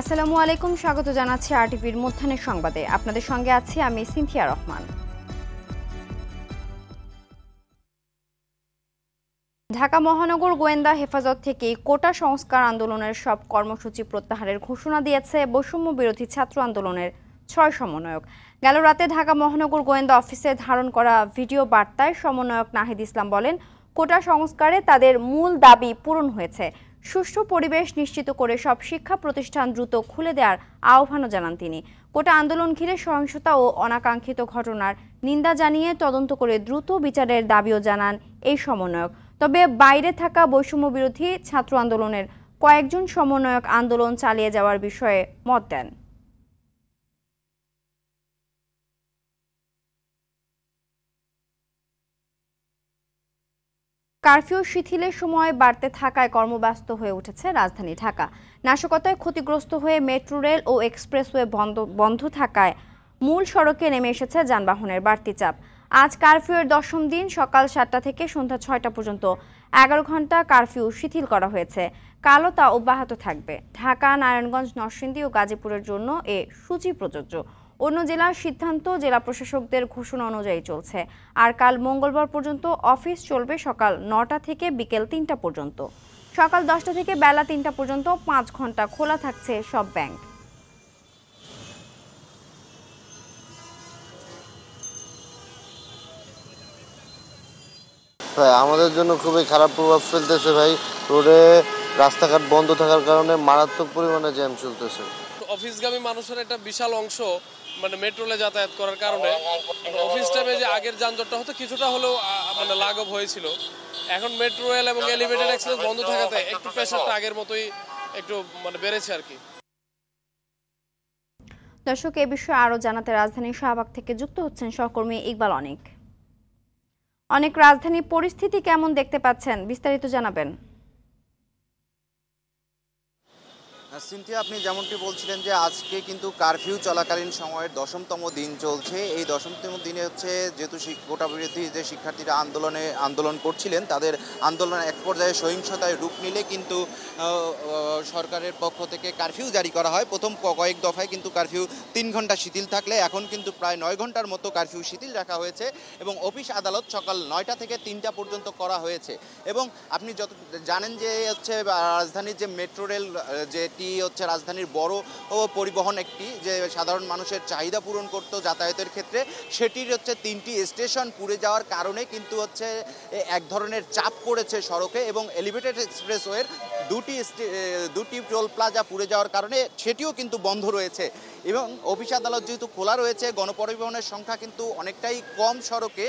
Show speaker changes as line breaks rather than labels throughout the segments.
আসসালামু আলাইকুম স্বাগত জানাচ্ছি আরটিভির মধ্যাহ্নের সংবাদে আপনাদের সঙ্গে আছি আমি সিনথিয়া রহমান ঢাকা মহানগর গোয়েন্দা হেফাজত থেকে কোটা সংস্কার আন্দোলনের সব কর্মসূচি প্রত্যাহারের ঘোষণা দিয়েছে বৈষম্য বিরোধী ছাত্র আন্দোলনের ছয় সমন্বয়ক গেল রাতে ঢাকা মহানগর গোয়েন্দা অফিসে ধারণ করা ভিডিও বার্তায় সমন্বয়ক নাহিদ ইসলাম বলেন কোটা সংস্কারে তাদের মূল দাবি পূরণ হয়েছে সুষ্ঠু পরিবেশ নিশ্চিত করে সব শিক্ষা প্রতিষ্ঠান দ্রুত খুলে দেওয়ার আহ্বানও জানান তিনি কোটা আন্দোলন ঘিরে সহিংসতা ও অনাকাঙ্ক্ষিত ঘটনার নিন্দা জানিয়ে তদন্ত করে দ্রুত বিচারের দাবিও জানান এই সমন্বয়ক তবে বাইরে থাকা বৈষম্য বিরোধী ছাত্র আন্দোলনের কয়েকজন সমন্বয়ক আন্দোলন চালিয়ে যাওয়ার বিষয়ে মত দেন কারফিউ শিথিলের সময় বাড়তে থাকায় কর্মব্যস্ত হয়ে উঠেছে রাজধানী ঢাকা নাশকতায় ক্ষতিগ্রস্ত হয়ে মেট্রো রেল ও এক্সপ্রেসওয়ে বন্ধ বন্ধ থাকায় মূল সড়কে নেমে এসেছে যানবাহনের বাড়তি চাপ আজ কারফিউয়ের দশম দিন সকাল সাতটা থেকে সন্ধ্যা ছয়টা পর্যন্ত এগারো ঘন্টা কারফিউ শিথিল করা হয়েছে কালো তা অব্যাহত থাকবে ঢাকা নারায়ণগঞ্জ নরসিংদী ও গাজীপুরের জন্য এ সূচি প্রযোজ্য অন্য জেলার সিদ্ধান্ত জেলা প্রশাসকদের ঘোষণা অনুযায়ী চলছে আর কাল মঙ্গলবার পর্যন্ত অফিস চলবে সকাল নটা থেকে বিকেল তিনটা পর্যন্ত সকাল দশটা থেকে বেলা তিনটা পর্যন্ত পাঁচ ঘন্টা খোলা থাকছে সব ব্যাংক
আমাদের জন্য খুবই খারাপ প্রভাব ফেলতেছে ভাই রোডে রাস্তাঘাট বন্ধ থাকার কারণে মারাত্মক পরিমাণে জ্যাম
চলতেছে অফিসগামী মানুষের একটা বিশাল অংশ মানে মেট্রোলে যাতায়াত করার কারণে অফিস টাইমে যে আগের যানজটটা হতো কিছুটা হলেও মানে লাঘব হয়েছিল এখন মেট্রো রেল এবং এলিভেটেড এক্সপ্রেস বন্ধ থাকাতে একটু প্রেশারটা আগের মতোই একটু মানে বেড়েছে আর কি
দর্শক এ বিষয়ে আরও জানাতে রাজধানীর শাহবাগ থেকে যুক্ত হচ্ছেন সহকর্মী ইকবাল অনেক অনেক রাজধানীর পরিস্থিতি কেমন দেখতে পাচ্ছেন বিস্তারিত জানাবেন
সিনথিয়া আপনি যেমনটি বলছিলেন যে আজকে কিন্তু কারফিউ চলাকালীন সময়ের দশমতম দিন চলছে এই দশমতম দিনে হচ্ছে যেহেতু গোটা বিরোধী যে শিক্ষার্থীরা আন্দোলনে আন্দোলন করছিলেন তাদের আন্দোলন এক পর্যায়ে সহিংসতায় রূপ নিলে কিন্তু সরকারের পক্ষ থেকে কারফিউ জারি করা হয় প্রথম কয়েক দফায় কিন্তু কারফিউ তিন ঘন্টা শিথিল থাকলে এখন কিন্তু প্রায় নয় ঘন্টার মতো কারফিউ শিথিল রাখা হয়েছে এবং অফিস আদালত সকাল নয়টা থেকে তিনটা পর্যন্ত করা হয়েছে এবং আপনি যত জানেন যে হচ্ছে রাজধানীর যে মেট্রো রেল যেটি হচ্ছে রাজধানীর বড় পরিবহন একটি যে সাধারণ মানুষের চাহিদা পূরণ করতো যাতায়াতের ক্ষেত্রে সেটির হচ্ছে তিনটি স্টেশন পুড়ে যাওয়ার কারণে কিন্তু হচ্ছে এক ধরনের চাপ পড়েছে সড়কে এবং এলিভেটেড এক্সপ্রেসওয়ের দুটি দুটি টোল প্লাজা পুড়ে যাওয়ার কারণে সেটিও কিন্তু বন্ধ রয়েছে এবং অফিস আদালত যেহেতু খোলা রয়েছে গণপরিবহনের সংখ্যা কিন্তু অনেকটাই কম সড়কে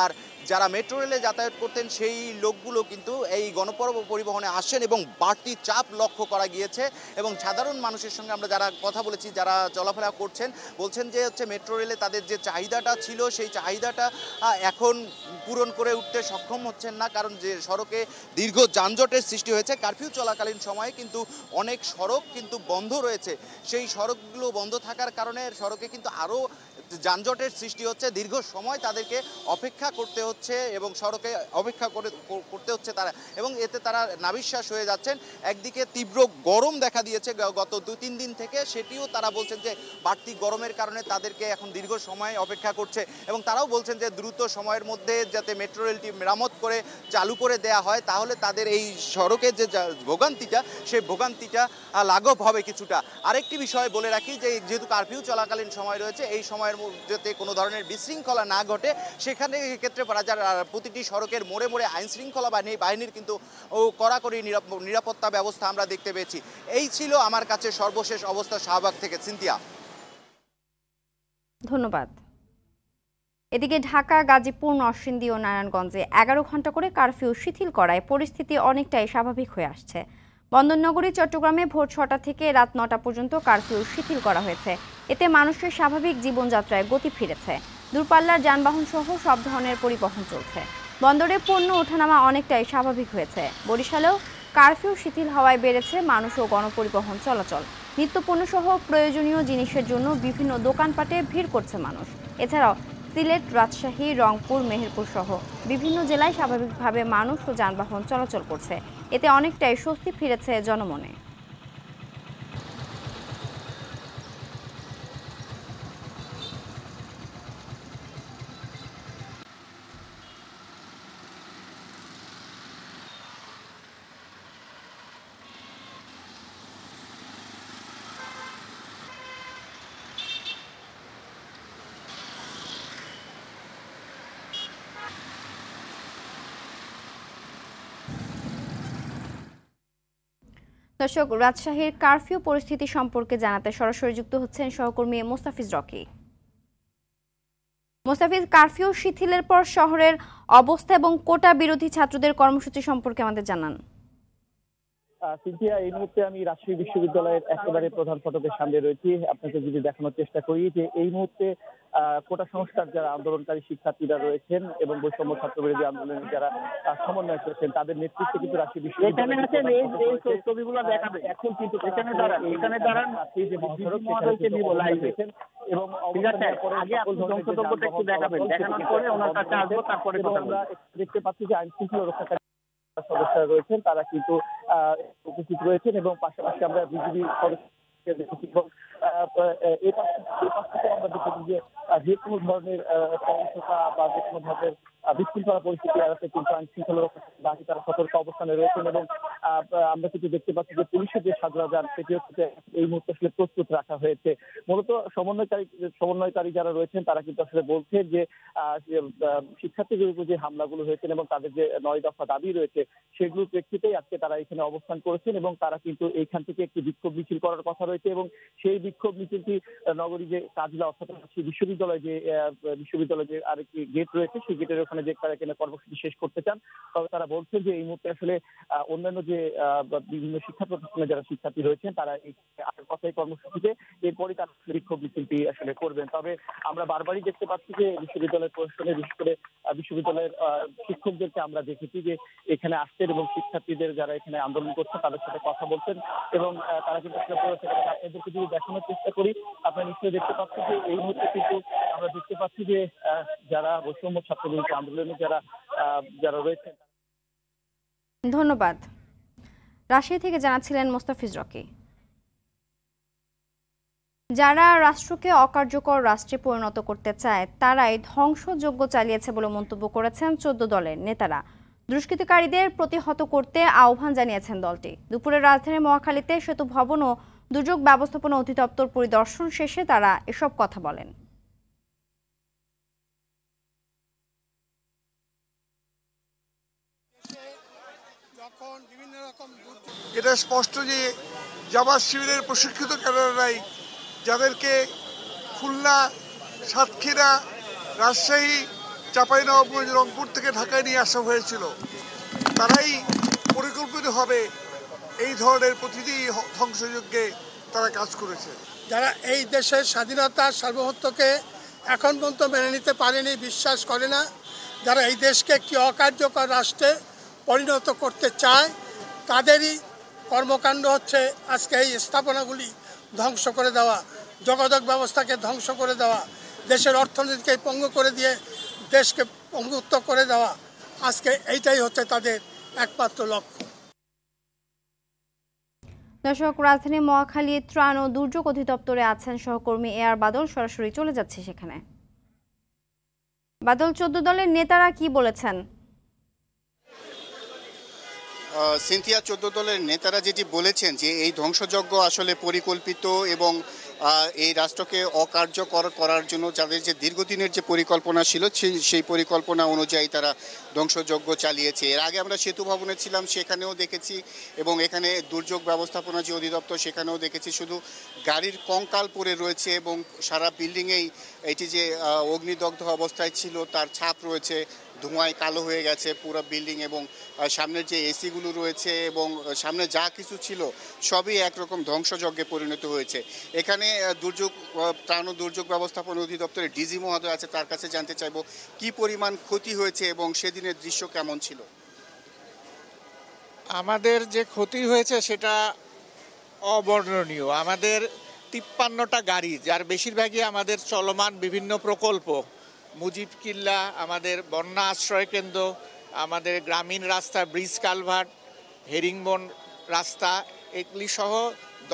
আর যারা মেট্রো রেলে যাতায়াত করতেন সেই লোকগুলো কিন্তু এই গণপর্ব পরিবহনে আসেন এবং বাড়তি চাপ লক্ষ্য করা গিয়েছে এবং সাধারণ মানুষের সঙ্গে আমরা যারা কথা বলেছি যারা চলাফেরা করছেন বলছেন যে হচ্ছে মেট্রো রেলে তাদের যে চাহিদাটা ছিল সেই চাহিদাটা এখন পূরণ করে উঠতে সক্ষম হচ্ছেন না কারণ যে সড়কে দীর্ঘ যানজটের সৃষ্টি হয়েছে কারফিউ চলাকালীন সময়ে কিন্তু অনেক সড়ক কিন্তু বন্ধ রয়েছে সেই সড়কগুলো বন্ধ থাকার কারণে সড়কে কিন্তু আরও যানজটের সৃষ্টি হচ্ছে দীর্ঘ সময় তাদেরকে অপেক্ষা করতে হচ্ছে এবং সড়কে অপেক্ষা করে করতে হচ্ছে তারা এবং এতে তারা নাবিশ্বাস হয়ে যাচ্ছেন একদিকে তীব্র গরম দেখা দিয়েছে গত দু তিন দিন থেকে সেটিও তারা বলছেন যে বাড়তি গরমের কারণে তাদেরকে এখন দীর্ঘ সময় অপেক্ষা করছে এবং তারাও বলছেন যে দ্রুত সময়ের মধ্যে যাতে মেট্রো রেলটি মেরামত করে চালু করে দেয়া হয় তাহলে তাদের এই সড়কে যে ভোগান্তিটা সেই ভোগান্তিটা লাঘব হবে কিছুটা আরেকটি বিষয় বলে রাখি যে যেহেতু কারফিউ চলাকালীন সময় রয়েছে এই সময়ের মধ্যে কোনো ধরনের বিশৃঙ্খলা না ঘটে সেখানে ক্ষেত্রে রাজার প্রতিটি সড়কের মোড়ে মোড়ে আইন শৃঙ্খলা বাহিনী বাহিনীর কিন্তু কড়াকড়ি নিরাপত্তা ব্যবস্থা আমরা দেখতে পেয়েছি এই ছিল আমার কাছে সর্বশেষ অবস্থা শাহবাগ থেকে সিন্তিয়া
ধন্যবাদ এদিকে ঢাকা গাজীপুর নরসিংদী ও নারায়ণগঞ্জে এগারো ঘন্টা করে কারফিউ শিথিল করায় পরিস্থিতি অনেকটাই স্বাভাবিক হয়ে আসছে বন্দরনগরী চট্টগ্রামে ভোর ছটা থেকে রাত নটা পর্যন্ত কারফিউ শিথিল করা হয়েছে এতে মানুষের স্বাভাবিক জীবনযাত্রায় গতি ফিরেছে দূরপাল্লার যানবাহন সহ সব ধরনের পরিবহন চলছে বন্দরে পণ্য ওঠানামা অনেকটাই স্বাভাবিক হয়েছে বরিশালেও কারফিউ শিথিল হওয়ায় বেড়েছে মানুষ ও গণপরিবহন চলাচল সহ প্রয়োজনীয় জিনিসের জন্য বিভিন্ন দোকানপাটে ভিড় করছে মানুষ এছাড়াও সিলেট রাজশাহী রংপুর মেহেরপুর সহ বিভিন্ন জেলায় স্বাভাবিকভাবে মানুষ ও যানবাহন চলাচল করছে এতে অনেকটাই স্বস্তি ফিরেছে জনমনে দর্শক রাজশাহীর কারফিউ পরিস্থিতি সম্পর্কে জানাতে সরাসরি যুক্ত হচ্ছেন সহকর্মী মোস্তাফিজ রকি মোস্তাফিজ কারফিউ শিথিলের পর শহরের অবস্থা এবং কোটা বিরোধী ছাত্রদের কর্মসূচি সম্পর্কে আমাদের জানান
সিনথিয়া এই মুহূর্তে আমি রাজশাহী বিশ্ববিদ্যালয়ের একেবারে প্রধান ফটকের সামনে রয়েছি আপনাকে যদি দেখানোর চেষ্টা করি যে এই মুহূর্তে কোটা সংস্কার যারা আন্দোলনকারী শিক্ষার্থীরা রয়েছেন এবং বৈষম্য ছাত্রবিরোধী আন্দোলনের যারা সমন্বয় করেছেন তাদের নেতৃত্বে কিন্তু রাজশাহী বিশ্ববিদ্যালয় এখন কিন্তু এখানে এখানে দাঁড়ান এবং দেখতে পাচ্ছি যে আইন শৃঙ্খলা রক্ষাকারী সদস্যরা রয়েছেন তারা কিন্তু উপস্থিত রয়েছেন এবং পাশাপাশি আমরা বিজেপি সদস্য দেখেছি এবং আমরা দেখেছি যে যে কোনো ধরনের সহিংসতা বা যে কোনো ধরনের বিশৃঙ্খলা পরিস্থিতি এড়াতে কিন্তু আইন শৃঙ্খলা বাহিনী তারা সতর্ক অবস্থানে রয়েছেন এবং আমরা কিন্তু দেখতে পাচ্ছি যে পুলিশের যে সাজরাজার সেটি হচ্ছে এই মুহূর্তে আসলে প্রস্তুত রাখা হয়েছে মূলত সমন্বয়কারী সমন্বয়কারী যারা রয়েছেন তারা কিন্তু আসলে বলছে যে শিক্ষার্থীদের উপর যে হামলাগুলো হয়েছে এবং তাদের যে নয় দফা দাবি রয়েছে সেগুলোর প্রেক্ষিতেই আজকে তারা এখানে অবস্থান করেছেন এবং তারা কিন্তু এইখান থেকে একটি বিক্ষোভ মিছিল করার কথা রয়েছে এবং সেই বিক্ষোভ মিছিলটি নগরী যে কাজলা অর্থাৎ বিশ্ববিদ্যালয় যে বিশ্ববিদ্যালয় যে আরেকটি গেট রয়েছে সেই গেটের সেখানে যে তারা কিনা কর্মসূচি শেষ করতে চান তবে তারা বলছে যে এই মুহূর্তে আসলে অন্যান্য যে বিভিন্ন শিক্ষা প্রতিষ্ঠানে যারা শিক্ষার্থী রয়েছেন তারা এই কথাই কর্মসূচিতে এরপরই তারা বিক্ষোভ মিছিলটি আসলে করবেন তবে আমরা বারবারই দেখতে পাচ্ছি যে বিশ্ববিদ্যালয়ের প্রশাসনে বিশেষ করে বিশ্ববিদ্যালয়ের শিক্ষকদেরকে আমরা দেখেছি যে এখানে আসছেন এবং শিক্ষার্থীদের যারা এখানে আন্দোলন করছে তাদের সাথে কথা বলছেন এবং তারা কিন্তু আসলে বলেছেন আপনাদেরকে যদি দেখানোর চেষ্টা করি আপনারা নিশ্চয়ই দেখতে পাচ্ছেন যে এই মুহূর্তে কিন্তু আমরা দেখতে পাচ্ছি যে যারা বৈষম্য ছাত্রগুলোকে আন্দোলনে যারা যারা রয়েছেন
ধন্যবাদ রাশিয়া থেকে জানাচ্ছিলেন মোস্তাফিজ রকি যারা রাষ্ট্রকে অকার্যকর রাষ্ট্রে পরিণত করতে চায় তারাই ধ্বংসযজ্ঞ চালিয়েছে বলে মন্তব্য করেছেন চোদ্দ দলের নেতারা দুষ্কৃতকারীদের প্রতিহত করতে আহ্বান জানিয়েছেন দলটি দুপুরে রাজধানী মহাখালীতে সেতু ভবন ও দুর্যোগ ব্যবস্থাপনা অধিদপ্তর পরিদর্শন শেষে তারা এসব কথা বলেন
এটা স্পষ্ট যে জামাত শিবিরের প্রশিক্ষিত ক্যাডাররাই যাদেরকে খুলনা সাতক্ষীরা রাজশাহী চাঁপাইনবাবগঞ্জ রংপুর থেকে ঢাকায় নিয়ে আসা হয়েছিল তারাই পরিকল্পিতভাবে এই ধরনের প্রতিটি ধ্বংসযজ্ঞে তারা কাজ করেছে যারা এই দেশের স্বাধীনতা সার্বভৌমত্বকে এখন পর্যন্ত মেনে নিতে পারেনি বিশ্বাস করে না যারা এই দেশকে একটি অকার্যকর রাষ্ট্রে পরিণত করতে চায় তাদেরই কর্মকাণ্ড হচ্ছে আজকে এই স্থাপনাগুলি ধ্বংস করে দেওয়া যোগাযোগ ব্যবস্থাকে ধ্বংস করে দেওয়া দেশের অর্থনীতিকে পঙ্গু করে দিয়ে দেশকে পঙ্গুত্ব করে দেওয়া আজকে এইটাই হচ্ছে তাদের একমাত্র লক্ষ্য
দর্শক রাজধানী মহাখালী ত্রাণ ও দুর্যোগ অধিদপ্তরে আছেন সহকর্মী এয়ার বাদল সরাসরি চলে যাচ্ছে সেখানে বাদল চোদ্দ দলের নেতারা কি বলেছেন
সিনথিয়া চোদ্দ দলের নেতারা যেটি বলেছেন যে এই ধ্বংসযজ্ঞ আসলে পরিকল্পিত এবং এই রাষ্ট্রকে অকার্যকর করার জন্য যাদের যে দীর্ঘদিনের যে পরিকল্পনা ছিল সেই পরিকল্পনা অনুযায়ী তারা ধ্বংসযজ্ঞ চালিয়েছে এর আগে আমরা সেতু ভবনে ছিলাম সেখানেও দেখেছি এবং এখানে দুর্যোগ ব্যবস্থাপনা যে অধিদপ্তর সেখানেও দেখেছি শুধু গাড়ির কঙ্কাল পড়ে রয়েছে এবং সারা বিল্ডিংয়েই এটি যে অগ্নিদগ্ধ অবস্থায় ছিল তার ছাপ রয়েছে ধোঁয়ায় কালো হয়ে গেছে পুরো বিল্ডিং এবং সামনের যে এসিগুলো রয়েছে এবং সামনে যা কিছু ছিল সবই একরকম ধ্বংসযজ্ঞে পরিণত হয়েছে এখানে দুর্যোগ ত্রাণ দুর্যোগ ব্যবস্থাপনা অধিদপ্তরের ডিজি মহোদয় আছে তার কাছে জানতে চাইব কি পরিমাণ ক্ষতি হয়েছে এবং সেদিনের দৃশ্য কেমন ছিল
আমাদের যে ক্ষতি হয়েছে সেটা অবর্ণনীয় আমাদের তিপ্পান্নটা গাড়ি যার বেশিরভাগই আমাদের চলমান বিভিন্ন প্রকল্প মুজিব কিল্লা আমাদের বন্যা আশ্রয় কেন্দ্র আমাদের গ্রামীণ রাস্তা ব্রিজ কালভার্ট হেরিংবন রাস্তা এগুলি সহ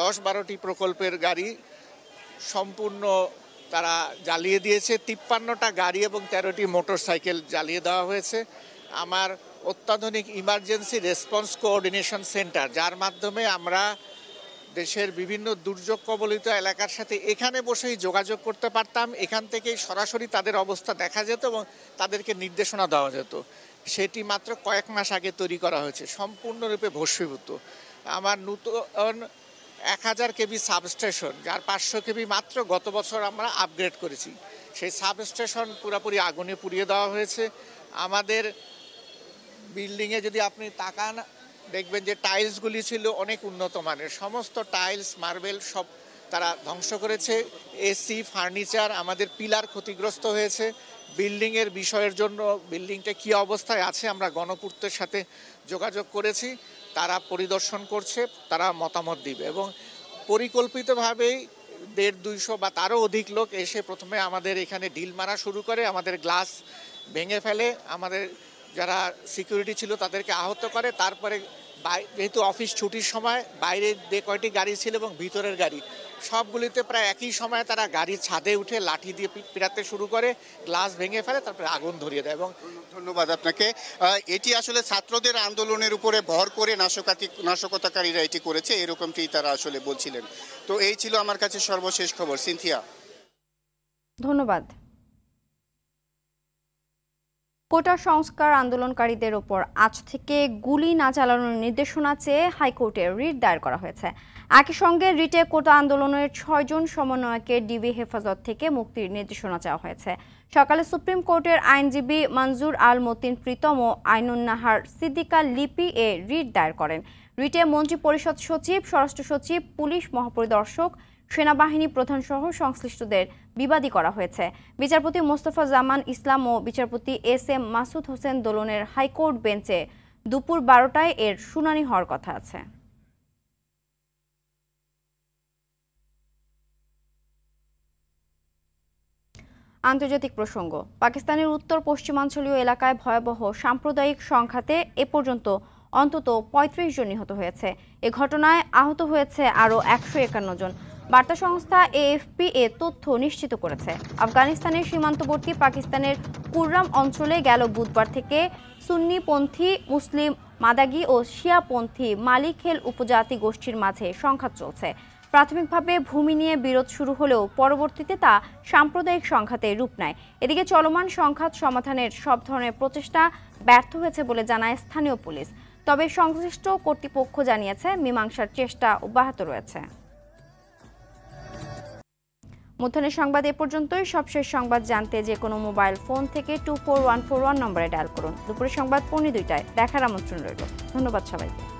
দশ বারোটি প্রকল্পের গাড়ি সম্পূর্ণ তারা জ্বালিয়ে দিয়েছে তিপ্পান্নটা গাড়ি এবং তেরোটি মোটর সাইকেল জ্বালিয়ে দেওয়া হয়েছে আমার অত্যাধুনিক ইমার্জেন্সি রেসপন্স কোঅর্ডিনেশন সেন্টার যার মাধ্যমে আমরা দেশের বিভিন্ন দুর্যোগ কবলিত এলাকার সাথে এখানে বসেই যোগাযোগ করতে পারতাম এখান থেকেই সরাসরি তাদের অবস্থা দেখা যেত এবং তাদেরকে নির্দেশনা দেওয়া যেত সেটি মাত্র কয়েক মাস আগে তৈরি করা হয়েছে সম্পূর্ণরূপে ভস্মীভূত আমার নূতন এক হাজার কেবি সাবস্টেশন যার পাঁচশো কেবি মাত্র গত বছর আমরা আপগ্রেড করেছি সেই সাবস্টেশন পুরোপুরি আগুনে পুড়িয়ে দেওয়া হয়েছে আমাদের বিল্ডিংয়ে যদি আপনি তাকান দেখবেন যে টাইলসগুলি ছিল অনেক উন্নত মানের সমস্ত টাইলস মার্বেল সব তারা ধ্বংস করেছে এসি ফার্নিচার আমাদের পিলার ক্ষতিগ্রস্ত হয়েছে বিল্ডিংয়ের বিষয়ের জন্য বিল্ডিংটা কী অবস্থায় আছে আমরা গণপূর্তের সাথে যোগাযোগ করেছি তারা পরিদর্শন করছে তারা মতামত দিবে এবং পরিকল্পিতভাবেই দেড় দুইশো বা তারও অধিক লোক এসে প্রথমে আমাদের এখানে ঢিল মারা শুরু করে আমাদের গ্লাস ভেঙে ফেলে আমাদের যারা সিকিউরিটি ছিল তাদেরকে আহত করে তারপরে যেহেতু অফিস ছুটির সময় বাইরে যে কয়টি গাড়ি ছিল এবং ভিতরের গাড়ি সবগুলিতে প্রায় একই সময়ে তারা গাড়ির ছাদে উঠে লাঠি দিয়ে পিটাতে শুরু করে গ্লাস ভেঙে ফেলে তারপরে আগুন ধরিয়ে দেয় এবং ধন্যবাদ আপনাকে এটি আসলে ছাত্রদের আন্দোলনের
উপরে ভর করে নাশকাতি নাশকতাকারীরা এটি করেছে এরকমটি তারা আসলে বলছিলেন তো এই ছিল আমার কাছে সর্বশেষ খবর সিনথিয়া
ধন্যবাদ কোটা সংস্কার আন্দোলনকারীদের ওপর আজ থেকে গুলি না চালানোর নির্দেশনা চেয়ে হাইকোর্টে রিট দায়ের করা হয়েছে একই সঙ্গে রিটে কোটা আন্দোলনের ছয়জন সমন্বয়কে ডিবি হেফাজত থেকে মুক্তির নির্দেশনা চাওয়া হয়েছে সকালে সুপ্রিম কোর্টের আইনজীবী মঞ্জুর আল মতিন প্রীতম ও আইনুন্নাহার সিদ্দিকা লিপি এ রিট দায়ের করেন রিটে মন্ত্রিপরিষদ সচিব স্বরাষ্ট্র সচিব পুলিশ মহাপরিদর্শক সেনাবাহিনী প্রধান সহ সংশ্লিষ্টদের বিবাদী করা হয়েছে বিচারপতি মোস্তফা জামান ইসলাম ও বিচারপতি এস এম মাসুদ হোসেন দোলনের হাইকোর্ট বেঞ্চে দুপুর বারোটায় এর শুনানি হওয়ার কথা আছে আন্তর্জাতিক প্রসঙ্গ পাকিস্তানের উত্তর পশ্চিমাঞ্চলীয় এলাকায় ভয়াবহ সাম্প্রদায়িক সংঘাতে এ পর্যন্ত অন্তত পঁয়ত্রিশ জন নিহত হয়েছে এ ঘটনায় আহত হয়েছে আরও একশো জন বার্তা সংস্থা এএফপি এ তথ্য নিশ্চিত করেছে আফগানিস্তানের সীমান্তবর্তী পাকিস্তানের কুররাম অঞ্চলে গেল বুধবার থেকে সুন্নিপন্থী মুসলিম মাদাগি ও শিয়াপন্থী মালিখেল উপজাতি গোষ্ঠীর মাঝে সংঘাত চলছে প্রাথমিকভাবে ভূমি নিয়ে বিরোধ শুরু হলেও পরবর্তীতে তা সাম্প্রদায়িক সংঘাতে রূপ নেয় এদিকে চলমান সংঘাত সমাধানের সব ধরনের প্রচেষ্টা ব্যর্থ হয়েছে বলে জানায় স্থানীয় পুলিশ তবে সংশ্লিষ্ট কর্তৃপক্ষ জানিয়েছে মীমাংসার চেষ্টা অব্যাহত রয়েছে মধ্যাহ্নের সংবাদ এ পর্যন্তই সবশেষ সংবাদ জানতে যে কোনো মোবাইল ফোন থেকে two four one four one নম্বরে ডায়াল করুন দুপুরের সংবাদ পৌনে দুইটায় দেখার আমন্ত্রণ রইল ধন্যবাদ সবাইকে